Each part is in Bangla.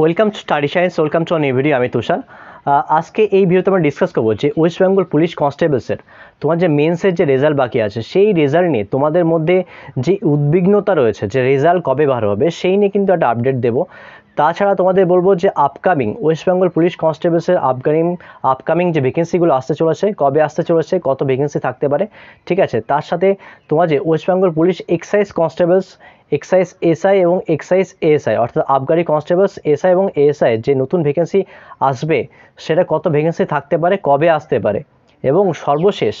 welcome study science welcome to new video আমি তুষার আজকে এই ভিডিওতে আমরা ডিসকাস করবো যে ওয়েস্ট বেঙ্গল পুলিশ কনস্টেবলসের তোমার যে মেন্সের যে রেজাল্ট বাকি আছে সেই রেজাল্ট নিয়ে তোমাদের মধ্যে যে উদ্বিগ্নতা রয়েছে যে রেজাল্ট কবে বার হবে সেই নিয়ে কিন্তু একটা আপডেট দেবো তাছাড়া তোমাদের বলবো যে আপকামিং ওয়েস্ট বেঙ্গল পুলিশ কনস্টেবলসের আপকামিং আপকামিং যে ভ্যাকেন্সিগুলো আসতে চলেছে কবে আসতে চলেছে কত ভ্যাকেন্সি থাকতে পারে ঠিক আছে তার সাথে তোমার যে West Bengal police excise constables excise SI এবং এক্সাইজ এসআই অর্থাৎ আবগারি কনস্টেবলস এসআই এবং এএসআই যে নতুন ভ্যাকেন্সি আসবে সেটা কত ভ্যাকেন্সি থাকতে পারে কবে আসতে পারে এবং সর্বশেষ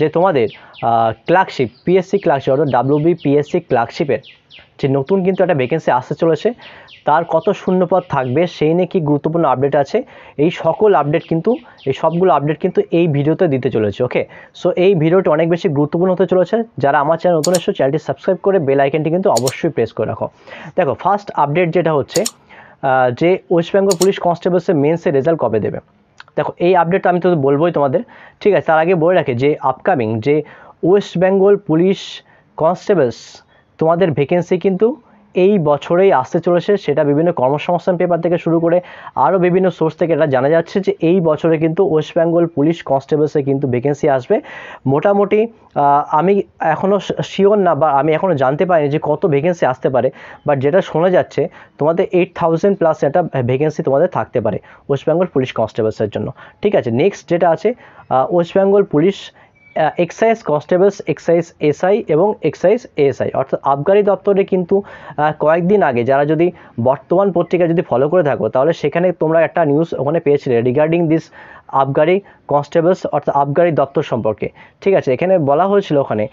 যে তোমাদের ক্লার্কশিপ পিএসসি ক্লার্কশিপ অর্থাৎ ডাব্লিউবি পিএসসি ক্লার্কশিপের যে নতুন কিন্তু একটা ভ্যাকেন্সি আসতে চলেছে তার কত শূন্যপদ থাকবে সেই নিয়ে কি গুরুত্বপূর্ণ আপডেট আছে এই সকল আপডেট কিন্তু এই সবগুলো আপডেট কিন্তু এই ভিডিওতে দিতে চলেছে ওকে সো এই ভিডিওটি অনেক বেশি গুরুত্বপূর্ণ হতে চলেছে যারা আমার চ্যানেল নতুন এসো চ্যানেলটি সাবস্ক্রাইব করে বেল আইকনটি কিন্তু অবশ্যই প্রেস করে রাখো দেখো ফার্স্ট আপডেট যেটা হচ্ছে যে ওয়েস্ট বেঙ্গল পুলিশ কনস্টেবলসের মেন্সের রেজাল্ট কবে দেবে দেখো এই আপডেটটা আমি তো বলবোই তোমাদের ঠিক আছে তার আগে বলে রাখি যে আপকামিং যে ওয়েস্ট বেঙ্গল পুলিশ কনস্টেবলস তোমাদের ভ্যাকেন্সি কিন্তু এই বছরেই আসতে চলেছে সেটা বিভিন্ন কর্মসংস্থান পেপার থেকে শুরু করে আরও বিভিন্ন সোর্স থেকে এটা জানা যাচ্ছে যে এই বছরে কিন্তু ওয়েস্ট বেঙ্গল পুলিশ কনস্টেবলসে কিন্তু ভ্যাকেন্সি আসবে মোটামুটি আমি এখনও শিওর না বা আমি এখনও জানতে পারিনি যে কত ভ্যাকেন্সি আসতে পারে বাট যেটা শোনা যাচ্ছে তোমাদের এইট থাউজেন্ড প্লাস একটা ভ্যাকেন্সি তোমাদের থাকতে পারে ওয়েস্ট বেঙ্গল পুলিশ কনস্টেবলসের জন্য ঠিক আছে নেক্সট যেটা আছে West Bengal police excise constables excise SI এবং এক্সাইজ এএসআই অর্থাৎ আবগারি দপ্তরে কিন্তু কয়েকদিন আগে যারা যদি বর্তমান পত্রিকা যদি ফলো করে থাকো তাহলে সেখানে তোমরা একটা নিউজ ওখানে পেয়েছিলে রিগার্ডিং দিস আবগারি কনস্টেবলস অর্থাৎ আবগারি দপ্তর সম্পর্কে ঠিক আছে এখানে বলা হয়েছিল ওখানে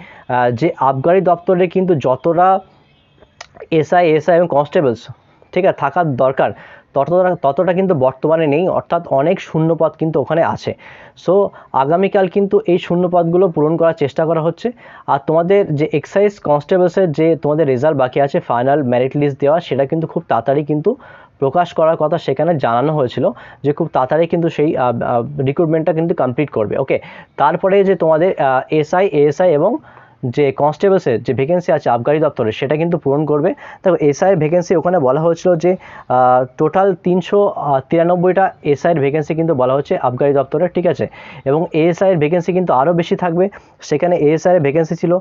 যে আবগারি দপ্তরে কিন্তু যতটা এসআই এসআই এবং কনস্টেবলস ঠিক আছে থাকার দরকার ততটা ততটা কিন্তু বর্তমানে নেই অর্থাৎ অনেক শূন্যপদ কিন্তু ওখানে আছে সো আগামীকাল কিন্তু এই শূন্যপদগুলো পূরণ করার চেষ্টা করা হচ্ছে আর তোমাদের যে এক্সাইজ কনস্টেবলসের যে তোমাদের রেজাল্ট বাকি আছে ফাইনাল মেরিট লিস্ট দেওয়া সেটা কিন্তু খুব তাড়াতাড়ি কিন্তু প্রকাশ করার কথা সেখানে জানানো হয়েছিল যে খুব তাড়াতাড়ি কিন্তু সেই রিক্রুটমেন্টটা কিন্তু কমপ্লিট করবে ওকে তারপরে যে তোমাদের এসআই এএসআই এবং যে কনস্টেবলসের যে ভ্যাকেন্সি আছে আবগারি দপ্তরে সেটা কিন্তু পূরণ করবে দেখো এসআইয়ের ভ্যাকেন্সি ওখানে বলা হয়েছিল যে টোটাল তিনশো তিরানব্বইটা এসআইয়ের ভ্যাকেন্সি কিন্তু বলা হচ্ছে আবগারি দপ্তরে ঠিক আছে এবং এএসআইয়ের ভ্যাকেন্সি কিন্তু আরও বেশি থাকবে সেখানে এএসআইয়ের ভ্যাকেন্সি ছিল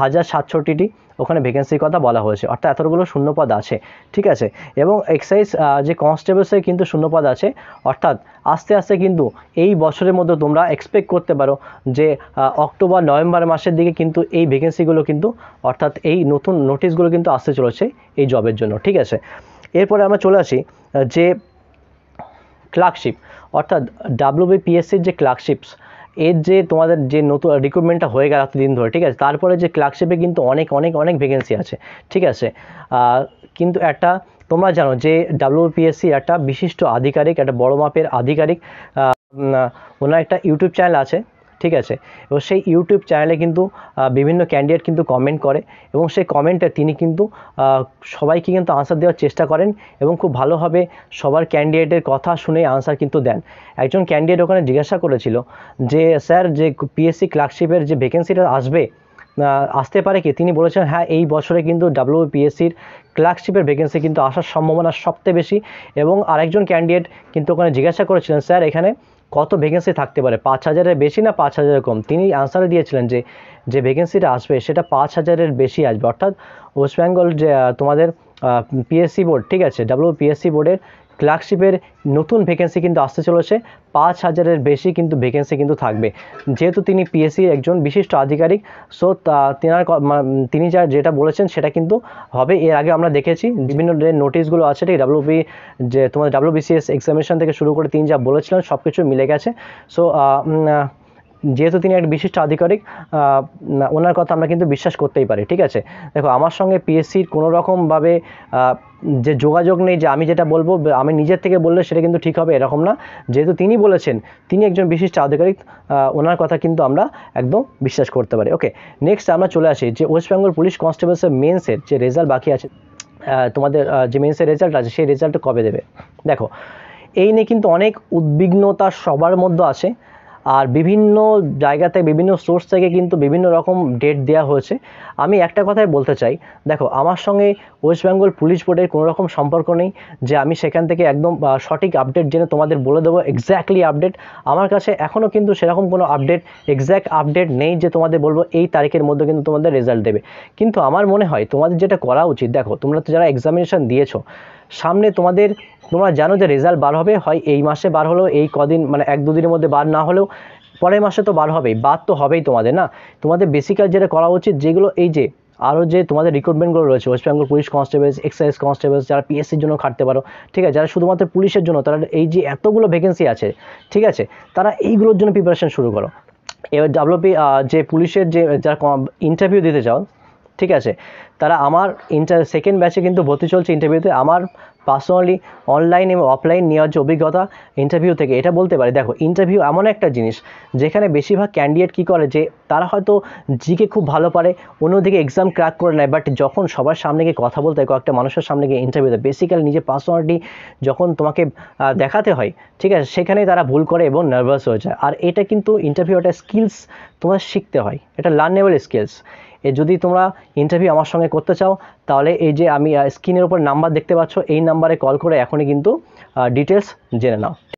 হাজার সাতষট্টিটি ওখানে ভ্যাকেন্সির কথা বলা হয়েছে অর্থাৎ এতগুলো শূন্যপদ আছে ঠিক আছে এবং এক্সাইজ যে কনস্টেবলসে কিন্তু শূন্যপদ আছে অর্থাৎ আস্তে আস্তে কিন্তু এই বছরের মধ্যে তোমরা এক্সপেক্ট করতে পারো যে অক্টোবর নভেম্বর মাসের দিকে কিন্তু এই ভ্যাকেন্সিগুলো কিন্তু অর্থাৎ এই নতুন নোটিশগুলো কিন্তু আসতে চলেছে এই জবের জন্য ঠিক আছে এরপরে আমরা চলে আসি যে ক্লার্কশিপ অর্থাৎ ডাব্লিউবিপিএসসির যে ক্লার্কশিপস এর যে তোমাদের যে নতুন রিক্রুটমেন্টটা হয়ে গেল দিন ধরে ঠিক আছে তারপরে যে ক্লার্কশিপে কিন্তু অনেক অনেক অনেক ভ্যাকেন্সি আছে ঠিক আছে কিন্তু একটা তোমরা জানো যে ডাব্লিউপিএসসি একটা বিশিষ্ট আধিকারিক একটা বড় মাপের আধিকারিক ওনার একটা ইউটিউব চ্যানেল আছে ঠিক আছে এবং সেই ইউটিউব চ্যানেলে কিন্তু বিভিন্ন ক্যান্ডিডেট কিন্তু কমেন্ট করে এবং সেই কমেন্টে তিনি কিন্তু সবাইকে কিন্তু আনসার দেওয়ার চেষ্টা করেন এবং খুব ভালোভাবে সবার ক্যান্ডিডেটের কথা শুনে আনসার কিন্তু দেন একজন ক্যান্ডিডেট ওখানে জিজ্ঞাসা করেছিল যে স্যার যে পিএসসি ক্লার্কশিপের যে ভ্যাকেন্সিটা আসবে আসতে পারে কি তিনি বলেছেন হ্যাঁ এই বছরে কিন্তু ডাব্লিউপিএসসির ক্লার্কশিপের ভ্যাকেন্সি কিন্তু আসার সম্ভাবনা সবচেয়ে বেশি এবং আরেকজন ক্যান্ডিডেট কিন্তু ওখানে জিজ্ঞাসা করেছিলেন স্যার এখানে কত ভ্যাকেন্সি থাকতে পারে পাঁচ হাজারের বেশি না পাঁচ হাজারের কম তিনি আনসারে দিয়েছিলেন যে যে ভ্যাকেন্সিটা আসবে সেটা পাঁচ হাজারের বেশি আসবে অর্থাৎ ওয়েস্ট বেঙ্গল যে তোমাদের পিএসসি বোর্ড ঠিক আছে ডাব্লিউ পিএসসি বোর্ডের ক্লার্কশিপের নতুন ভ্যাকেন্সি কিন্তু আসতে চলেছে পাঁচ হাজারের বেশি কিন্তু ভ্যাকেন্সি কিন্তু থাকবে যেহেতু তিনি পিএসসির একজন বিশিষ্ট আধিকারিক সো তেনার তিনি যা যেটা বলেছেন সেটা কিন্তু হবে এর আগে আমরা দেখেছি বিভিন্ন যে নোটিশগুলো আছে ঠিক ডাব্লিউবি যে তোমার ডাব্লিউবিসিএস এক্সামিনেশন থেকে শুরু করে তিনি যা বলেছিলেন সব কিছু মিলে গেছে সো যেহেতু তিনি একটা বিশিষ্ট আধিকারিক ওনার কথা আমরা কিন্তু বিশ্বাস করতেই পারি ঠিক আছে দেখো আমার সঙ্গে পিএসসির কোনো রকমভাবে যে যোগাযোগ নেই যে আমি যেটা বলবো আমি নিজের থেকে বললে সেটা কিন্তু ঠিক হবে এরকম না যেহেতু তিনি বলেছেন তিনি একজন বিশিষ্ট আধিকারিক ওনার কথা কিন্তু আমরা একদম বিশ্বাস করতে পারি ওকে নেক্সট আমরা চলে আসি যে ওয়েস্ট বেঙ্গল পুলিশ কনস্টেবলসের মেন্সের যে রেজাল্ট বাকি আছে তোমাদের যে মেন্সের রেজাল্ট আছে সেই রেজাল্টটা কবে দেবে দেখো এই নিয়ে কিন্তু অনেক উদ্বিগ্নতা সবার মধ্যে আছে আর বিভিন্ন জায়গাতে বিভিন্ন সোর্স থেকে কিন্তু বিভিন্ন রকম ডেট দেওয়া হয়েছে আমি একটা কথাই বলতে চাই দেখো আমার সঙ্গে ওয়েস্ট বেঙ্গল পুলিশ বোর্ডের কোনো রকম সম্পর্ক নেই যে আমি সেখান থেকে একদম সঠিক আপডেট জেনে তোমাদের বলে দেবো এক্স্যাক্টলি আপডেট আমার কাছে এখনও কিন্তু সেরকম কোনো আপডেট এক্স্যাক্ট আপডেট নেই যে তোমাদের বলবো এই তারিখের মধ্যে কিন্তু তোমাদের রেজাল্ট দেবে কিন্তু আমার মনে হয় তোমাদের যেটা করা উচিত দেখো তোমরা তো যারা এক্সামিনেশান দিয়েছো সামনে তোমাদের তোমরা জানো যে রেজাল্ট বার হবে হয় এই মাসে বার হলো এই কদিন মানে এক দুদিনের মধ্যে বার না হলেও পরের মাসে তো বার হবেই বার তো হবেই তোমাদের না তোমাদের বেসিক্যাল যেটা করা উচিত যেগুলো এই যে আরও যে তোমাদের রিক্রুটমেন্টগুলো রয়েছে West Bengal police constables excise constables যারা পিএসসির জন্য খাটতে পারো ঠিক আছে যারা শুধুমাত্র পুলিশের জন্য তারা এই যে এতগুলো ভ্যাকেন্সি আছে ঠিক আছে তারা এইগুলোর জন্য প্রিপারেশন শুরু করো এবার ডাব্লপি যে পুলিশের যে যারা ইন্টারভিউ দিতে চাও ঠিক আছে তারা আমার ইন্টার সেকেন্ড ব্যাচে কিন্তু ভর্তি চলছে ইন্টারভিউতে আমার পার্সোনালি অনলাইন এবং অফলাইন নেওয়ার যে অভিজ্ঞতা ইন্টারভিউ থেকে এটা বলতে পারি দেখো ইন্টারভিউ এমন একটা জিনিস যেখানে বেশিরভাগ ক্যান্ডিডেট কী করে যে তারা হয়তো জিকে খুব ভালো পারে অন্যদিকে এক্সাম ক্র্যাক করে নেয় বাট যখন সবার সামনে গিয়ে কথা বলতে হয় কয়েকটা মানুষের সামনে গিয়ে ইন্টারভিউতে বেসিক্যালি নিজের পার্সোনালিটি যখন তোমাকে দেখাতে হয় ঠিক আছে সেখানেই তারা ভুল করে এবং নার্ভাস হয়ে যায় আর এটা কিন্তু ইন্টারভিউ একটা স্কিলস তোমার শিখতে হয় এটা লার্নেবল স্কিলস এ যদি তোমরা ইন্টারভিউ আমার সঙ্গে করতে চাও তাহলে এই যে আমি স্ক্রিনের উপর নাম্বার দেখতে পাচ্ছ এই নাম্বারে কল করে এখনই কিন্তু ডিটেলস জেনে নাও